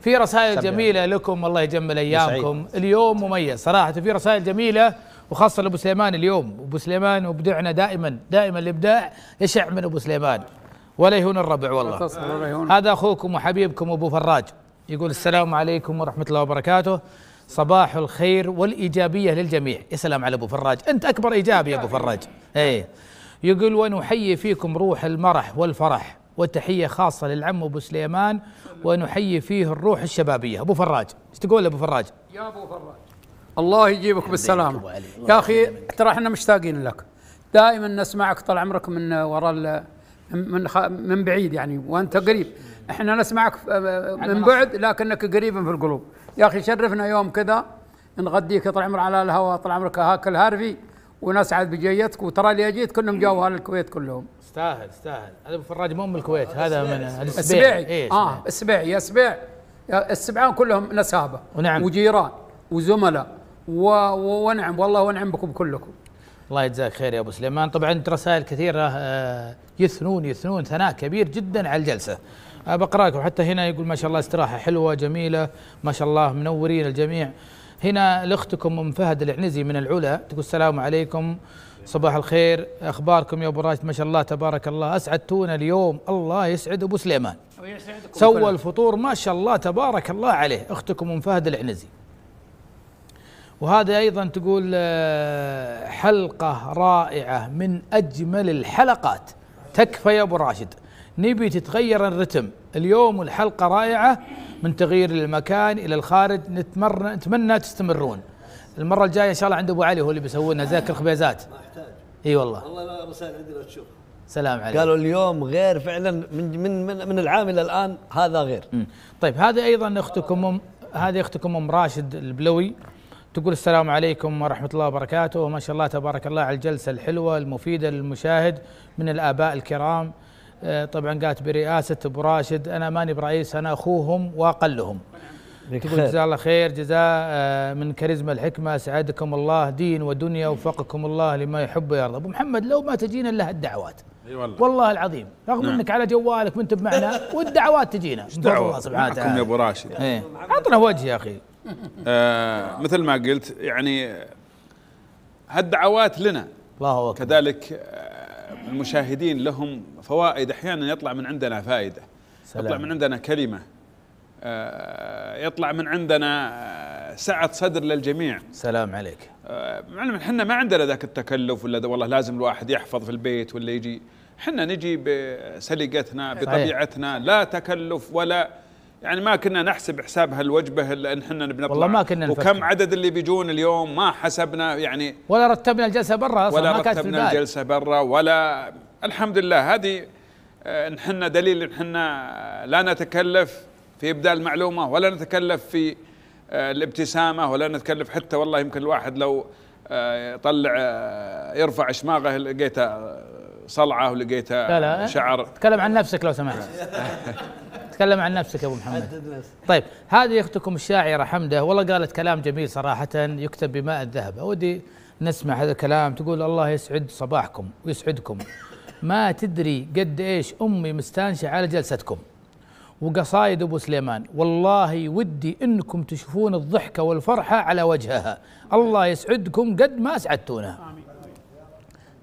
في رسائل جميله لكم الله يجمل ايامكم اليوم مميز صراحه في رسائل جميله وخاصه لابو سليمان اليوم ابو سليمان وبدعنا دائما دائما الابداع يشع من ابو سليمان ولا يهون الربع والله هذا اخوكم وحبيبكم ابو فراج يقول السلام عليكم ورحمه الله وبركاته صباح الخير والايجابيه للجميع يا سلام على ابو فراج انت اكبر ايجابي يا ابو فراج اي يقول ونحيي فيكم روح المرح والفرح وتحية خاصة للعم أبو سليمان ونحيي فيه الروح الشبابية أبو فراج إيش تقول أبو فراج يا أبو فراج الله يجيبك بالسلامة يا أخي ترى احنا مشتاقين لك دائما نسمعك طال عمرك من وراء من من بعيد يعني وانت قريب احنا نسمعك من بعد لكنك قريب في القلوب يا اخي شرفنا يوم كذا نغديك طال عمرك على الهواء طال عمرك هاك الهارفي ونسعد بجيتك وترى اللي اجيت كلهم جاوا اهل الكويت كلهم استاهل استاهل هذا ابو فراج مو من الكويت هذا من السبيعي إيه، اه السبيعي يا سبيع السبعان كلهم نسابه ونعم وجيران وزملاء و... و... ونعم والله ونعم بكم كلكم الله يجزاك خير يا ابو سليمان طبعا رسائل كثيره آه، يثنون يثنون ثناء كبير جدا على الجلسه بقراكم حتى هنا يقول ما شاء الله استراحه حلوه جميله ما شاء الله منورين الجميع هنا لاختكم ام فهد العنزي من العلا تقول السلام عليكم صباح الخير اخباركم يا ابو راشد ما شاء الله تبارك الله اسعدتونا اليوم الله يسعد ابو سليمان سوى الفطور ما شاء الله تبارك الله عليه اختكم ام فهد العنزي وهذا ايضا تقول آه، حلقه رائعه من اجمل الحلقات تكفى يا ابو راشد نبي تتغير الرتم اليوم الحلقة رائعة من تغيير المكان إلى الخارج نتمر... نتمنى تستمرون المرة الجاية إن شاء الله عند أبو علي هو اللي بيسوونا زيك الخبيزات ما أحتاج إي والله والله عندي لو تشوف سلام عليكم قالوا اليوم غير فعلا من من من, من العام الى الان هذا غير مم. طيب هذه ايضا اختكم ام هذه اختكم ام راشد البلوي تقول السلام عليكم ورحمه الله وبركاته وما شاء الله تبارك الله على الجلسه الحلوه المفيده للمشاهد من الاباء الكرام آه، طبعا قالت برئاسه ابو راشد انا ماني برئيس انا اخوهم واقلهم تقول جزاه الله خير جزاء آه، من كاريزما الحكمه سعدكم الله دين ودنيا وفقكم الله لما يحب ويرضى ابو محمد لو ما تجينا الا هالدعوات اي والله والله العظيم رغم نعم. انك على جوالك ما انت بمعنى والدعوات تجينا ايش دعوه الله سبحانه وتعالى يا ابو راشد ايه عطنا وجه يا اخي آه مثل ما قلت يعني هالدعوات لنا الله أكبر كذلك آه، المشاهدين لهم فوائد احيانا يطلع من عندنا فائده سلام. آه، يطلع من عندنا كلمه آه، يطلع من عندنا سعة صدر للجميع سلام عليك آه، معلم احنا ما عندنا ذاك التكلف ولا والله لازم الواحد يحفظ في البيت ولا يجي احنا نجي بسلقتنا بطبيعتنا لا تكلف ولا يعني ما كنا نحسب حساب هالوجبه الا ان احنا بنطلع والله ما كنا نفكر. وكم عدد اللي بيجون اليوم ما حسبنا يعني ولا رتبنا الجلسه برا اصلا ولا ما كانت رتبنا الجلسه برا ولا الحمد لله هذه آه، نحن دليل ان احنا آه، لا نتكلف في ابداء المعلومه ولا نتكلف في آه، الابتسامه ولا نتكلف حتى والله يمكن الواحد لو يطلع يرفع شماغه لقيته صلعه ولقيته لا لا شعر تكلم عن نفسك لو سمحت تكلم عن نفسك يا ابو محمد طيب هذه اختكم الشاعره حمده والله قالت كلام جميل صراحه يكتب بماء الذهب اودي نسمع هذا الكلام تقول الله يسعد صباحكم ويسعدكم ما تدري قد ايش امي مستانسه على جلستكم وقصايد ابو سليمان والله ودي انكم تشوفون الضحكه والفرحه على وجهها الله يسعدكم قد ما اسعدتونا امين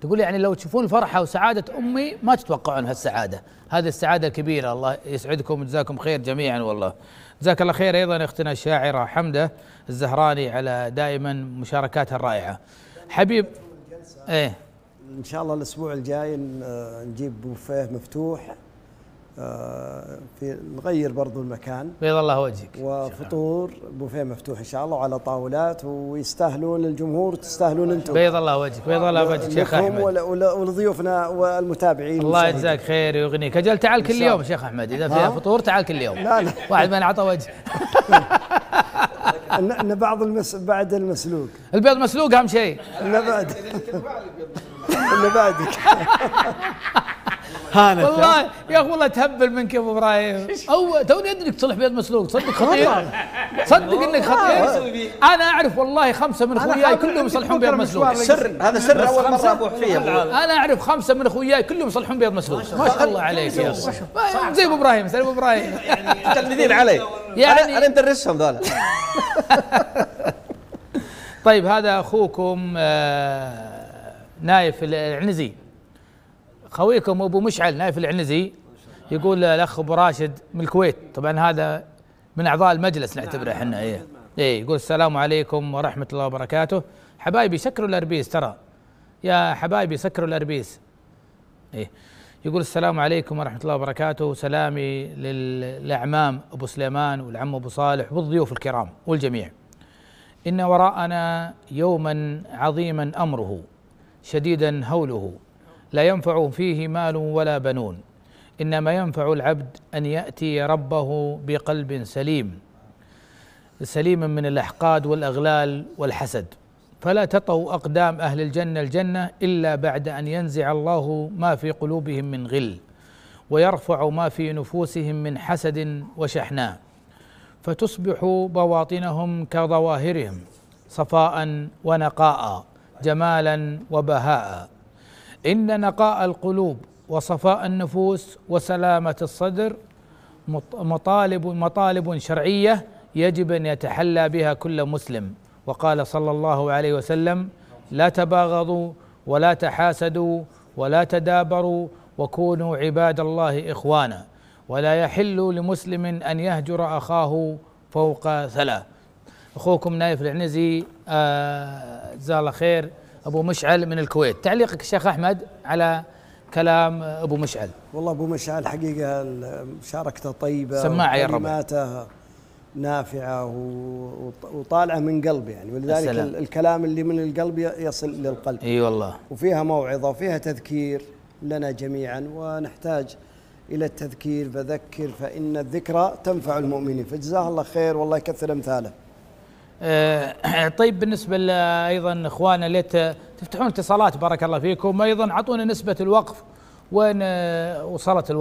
تقول يعني لو تشوفون فرحه وسعاده امي ما تتوقعون هالسعاده هذه السعاده الكبيره الله يسعدكم وجزاكم خير جميعا والله جزاك الله خير ايضا اختنا الشاعره حمده الزهراني على دائما مشاركاتها الرائعه حبيب ايه ان شاء الله الاسبوع الجاي نجيب بوفيه مفتوح آه، في نغير برضو المكان بيض الله وجهك وفطور بوفيه مفتوح ان شاء الله وعلى طاولات ويستاهلون الجمهور وتستاهلون انتم بيض الله وجهك بيض الله وجهك شيخ احمد ولضيوفنا والمتابعين الله يجزاك خير ويغنيك اجل تعال كل يوم شيخ احمد اذا فيها فطور تعال كل يوم لا لا واحد ما انعطى وجه ان بعض المس بعد المسلوق البيض مسلوق اهم شيء اللي بعد اللي بعدك هانت والله يا اخي والله تهبل منك يا ابو ابراهيم او توني ادري انك تصلح بيض مسلوق صدق خطير إيه. صدق انك خطير انا اعرف والله خمسه من اخوياي كلهم يصلحون بيض مسلوق سر هذا سر اول مره ابوح فيه انا اعرف خمسه من اخوياي كلهم يصلحون بيض مسلوق ما شاء الله عليك يا اخي زي ابو ابراهيم زي ابو ابراهيم متلمذين علي يعني انا مدرسهم ذولا طيب هذا اخوكم آه، نايف العنزي خويكم ابو مشعل نايف العنزي يقول الاخ ابو راشد من الكويت طبعا هذا من اعضاء المجلس نعتبره نعم، احنا نعم، ايه نعم. ايه يقول السلام عليكم ورحمه الله وبركاته حبايبي سكروا الاربيس ترى يا حبايبي سكروا الاربيس ايه يقول السلام عليكم ورحمه الله وبركاته سلامي للاعمام ابو سليمان والعم ابو صالح والضيوف الكرام والجميع ان وراءنا يوما عظيما امره شديدا هوله لا ينفع فيه مال ولا بنون انما ينفع العبد ان ياتي ربه بقلب سليم سليم من الاحقاد والاغلال والحسد فلا تطوا اقدام اهل الجنه الجنه الا بعد ان ينزع الله ما في قلوبهم من غل ويرفع ما في نفوسهم من حسد وشحناء فتصبح بواطنهم كظواهرهم صفاء ونقاء جمالا وبهاء ان نقاء القلوب وصفاء النفوس وسلامه الصدر مطالب مطالب شرعيه يجب ان يتحلى بها كل مسلم وقال صلى الله عليه وسلم لا تباغضوا ولا تحاسدوا ولا تدابروا وكونوا عباد الله اخوانا ولا يحل لمسلم ان يهجر اخاه فوق ثلاث اخوكم نايف العنزي آه، جزاه آه الله خير ابو مشعل من الكويت تعليقك الشيخ احمد على كلام ابو مشعل والله ابو مشعل حقيقه مشاركته طيبه سماعه يا رب كلماته نافعه وطالعه من قلب يعني ولذلك السلام. الكلام اللي من القلب يصل للقلب اي أيوة والله وفيها موعظه وفيها تذكير لنا جميعا ونحتاج الى التذكير فذكر فان الذكرى تنفع المؤمنين فجزاه الله خير والله يكثر امثاله آه، طيب بالنسبه ايضا اخواننا ليت تفتحون اتصالات بارك الله فيكم ايضا اعطونا نسبه الوقف وين آه، وصلت الوقف